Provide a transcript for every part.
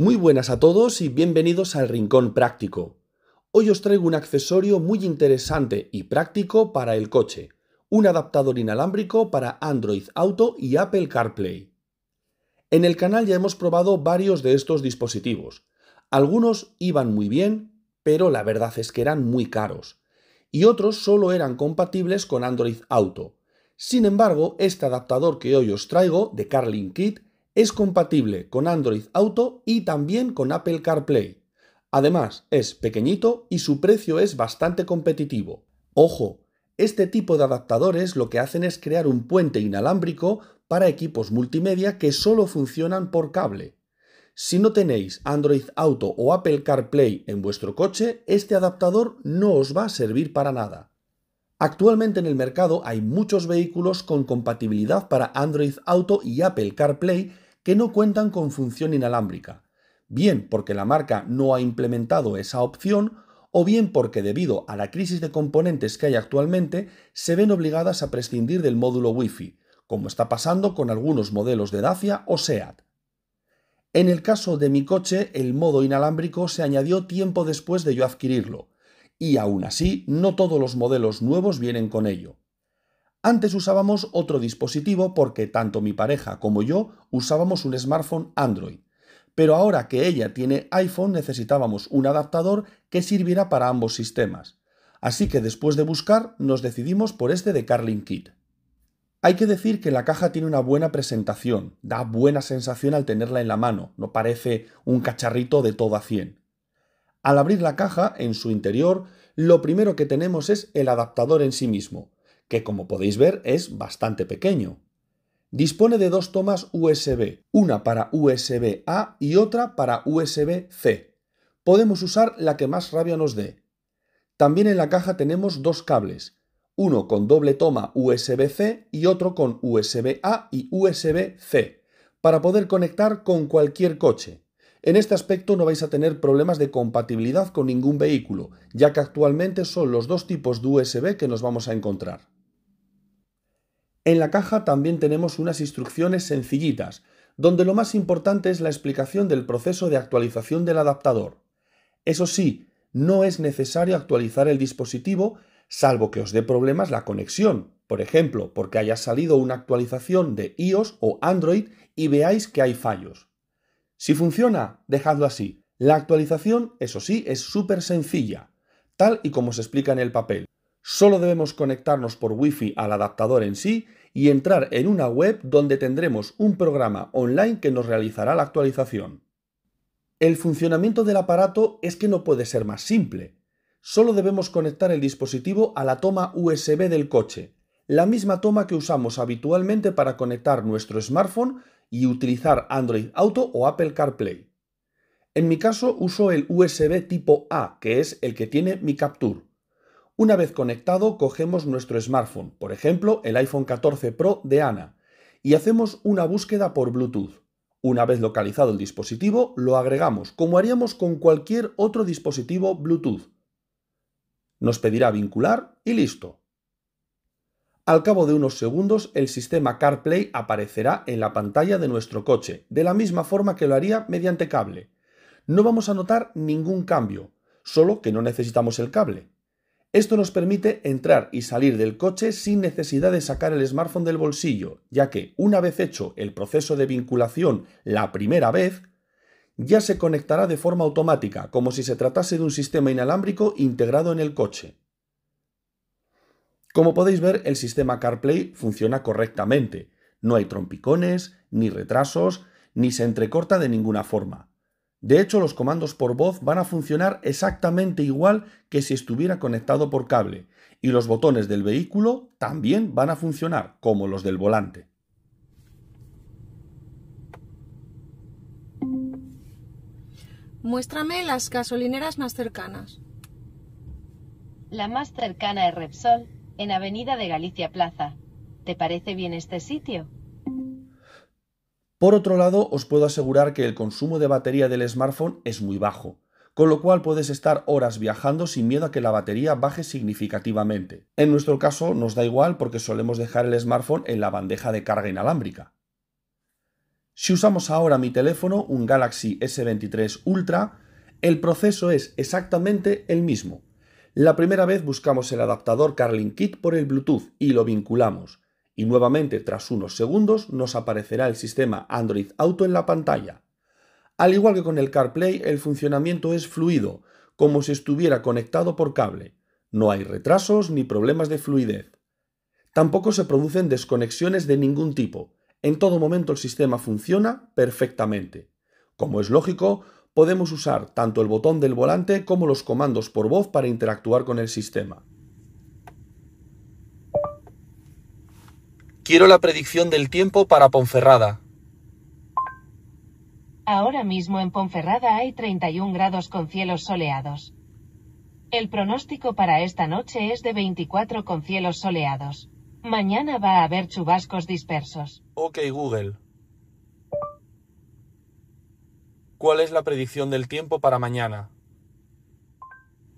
Muy buenas a todos y bienvenidos al Rincón Práctico. Hoy os traigo un accesorio muy interesante y práctico para el coche, un adaptador inalámbrico para Android Auto y Apple CarPlay. En el canal ya hemos probado varios de estos dispositivos. Algunos iban muy bien, pero la verdad es que eran muy caros, y otros solo eran compatibles con Android Auto. Sin embargo, este adaptador que hoy os traigo de carling Kit es compatible con Android Auto y también con Apple CarPlay. Además, es pequeñito y su precio es bastante competitivo. Ojo, este tipo de adaptadores lo que hacen es crear un puente inalámbrico para equipos multimedia que solo funcionan por cable. Si no tenéis Android Auto o Apple CarPlay en vuestro coche, este adaptador no os va a servir para nada. Actualmente en el mercado hay muchos vehículos con compatibilidad para Android Auto y Apple CarPlay que no cuentan con función inalámbrica, bien porque la marca no ha implementado esa opción o bien porque debido a la crisis de componentes que hay actualmente se ven obligadas a prescindir del módulo Wi-Fi, como está pasando con algunos modelos de Dacia o SEAT. En el caso de mi coche, el modo inalámbrico se añadió tiempo después de yo adquirirlo, y aún así no todos los modelos nuevos vienen con ello. Antes usábamos otro dispositivo porque tanto mi pareja como yo usábamos un smartphone Android. Pero ahora que ella tiene iPhone necesitábamos un adaptador que sirviera para ambos sistemas. Así que después de buscar nos decidimos por este de Carling Kit. Hay que decir que la caja tiene una buena presentación, da buena sensación al tenerla en la mano, no parece un cacharrito de todo a 100. Al abrir la caja, en su interior, lo primero que tenemos es el adaptador en sí mismo, que como podéis ver es bastante pequeño. Dispone de dos tomas USB, una para USB A y otra para USB C. Podemos usar la que más rabia nos dé. También en la caja tenemos dos cables, uno con doble toma USB-C y otro con USB-A y USB-C, para poder conectar con cualquier coche. En este aspecto no vais a tener problemas de compatibilidad con ningún vehículo, ya que actualmente son los dos tipos de USB que nos vamos a encontrar. En la caja también tenemos unas instrucciones sencillitas, donde lo más importante es la explicación del proceso de actualización del adaptador. Eso sí, no es necesario actualizar el dispositivo salvo que os dé problemas la conexión, por ejemplo, porque haya salido una actualización de iOS o Android y veáis que hay fallos. Si funciona, dejadlo así. La actualización, eso sí, es súper sencilla, tal y como se explica en el papel. Solo debemos conectarnos por Wi-Fi al adaptador en sí y entrar en una web donde tendremos un programa online que nos realizará la actualización. El funcionamiento del aparato es que no puede ser más simple. Solo debemos conectar el dispositivo a la toma USB del coche, la misma toma que usamos habitualmente para conectar nuestro smartphone y utilizar Android Auto o Apple CarPlay. En mi caso uso el USB tipo A, que es el que tiene mi Capture. Una vez conectado, cogemos nuestro smartphone, por ejemplo el iPhone 14 Pro de Ana, y hacemos una búsqueda por Bluetooth. Una vez localizado el dispositivo, lo agregamos, como haríamos con cualquier otro dispositivo Bluetooth. Nos pedirá vincular y listo. Al cabo de unos segundos, el sistema CarPlay aparecerá en la pantalla de nuestro coche, de la misma forma que lo haría mediante cable. No vamos a notar ningún cambio, solo que no necesitamos el cable. Esto nos permite entrar y salir del coche sin necesidad de sacar el smartphone del bolsillo, ya que una vez hecho el proceso de vinculación la primera vez, ya se conectará de forma automática, como si se tratase de un sistema inalámbrico integrado en el coche. Como podéis ver, el sistema CarPlay funciona correctamente. No hay trompicones, ni retrasos, ni se entrecorta de ninguna forma. De hecho, los comandos por voz van a funcionar exactamente igual que si estuviera conectado por cable, y los botones del vehículo también van a funcionar como los del volante. Muéstrame las gasolineras más cercanas. La más cercana es Repsol, en Avenida de Galicia Plaza. ¿Te parece bien este sitio? Por otro lado, os puedo asegurar que el consumo de batería del smartphone es muy bajo, con lo cual puedes estar horas viajando sin miedo a que la batería baje significativamente. En nuestro caso nos da igual porque solemos dejar el smartphone en la bandeja de carga inalámbrica. Si usamos ahora mi teléfono, un Galaxy S23 Ultra, el proceso es exactamente el mismo. La primera vez buscamos el adaptador Carling Kit por el Bluetooth y lo vinculamos y nuevamente tras unos segundos nos aparecerá el sistema Android Auto en la pantalla. Al igual que con el CarPlay, el funcionamiento es fluido, como si estuviera conectado por cable. No hay retrasos ni problemas de fluidez. Tampoco se producen desconexiones de ningún tipo. En todo momento el sistema funciona perfectamente. Como es lógico, podemos usar tanto el botón del volante como los comandos por voz para interactuar con el sistema. Quiero la predicción del tiempo para Ponferrada. Ahora mismo en Ponferrada hay 31 grados con cielos soleados. El pronóstico para esta noche es de 24 con cielos soleados. Mañana va a haber chubascos dispersos. Ok Google. ¿Cuál es la predicción del tiempo para mañana?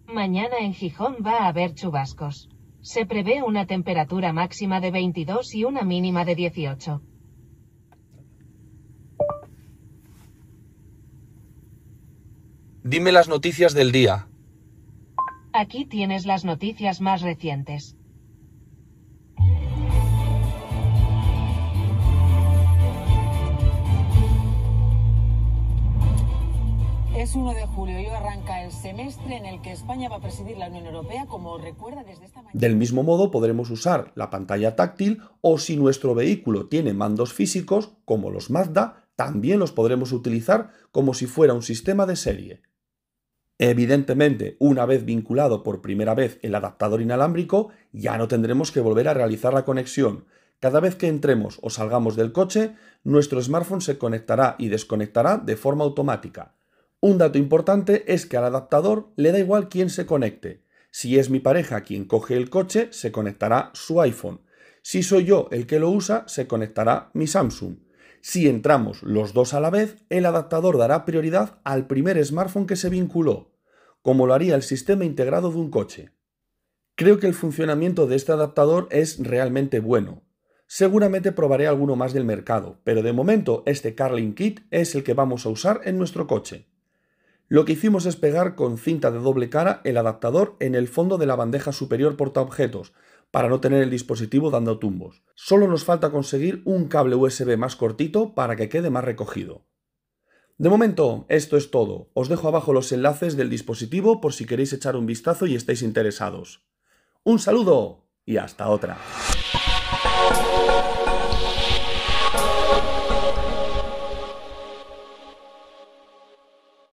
Mañana en Gijón va a haber chubascos. Se prevé una temperatura máxima de 22 y una mínima de 18. Dime las noticias del día. Aquí tienes las noticias más recientes. Es 1 de julio y arranca el semestre en el que España va a presidir la Unión Europea, como recuerda desde esta mañana. Del mismo modo, podremos usar la pantalla táctil o si nuestro vehículo tiene mandos físicos, como los Mazda, también los podremos utilizar como si fuera un sistema de serie. Evidentemente, una vez vinculado por primera vez el adaptador inalámbrico, ya no tendremos que volver a realizar la conexión, cada vez que entremos o salgamos del coche, nuestro smartphone se conectará y desconectará de forma automática. Un dato importante es que al adaptador le da igual quién se conecte. Si es mi pareja quien coge el coche, se conectará su iPhone. Si soy yo el que lo usa, se conectará mi Samsung. Si entramos los dos a la vez, el adaptador dará prioridad al primer smartphone que se vinculó, como lo haría el sistema integrado de un coche. Creo que el funcionamiento de este adaptador es realmente bueno. Seguramente probaré alguno más del mercado, pero de momento este Carling Kit es el que vamos a usar en nuestro coche. Lo que hicimos es pegar con cinta de doble cara el adaptador en el fondo de la bandeja superior portaobjetos, para no tener el dispositivo dando tumbos. Solo nos falta conseguir un cable USB más cortito para que quede más recogido. De momento, esto es todo. Os dejo abajo los enlaces del dispositivo por si queréis echar un vistazo y estáis interesados. Un saludo y hasta otra.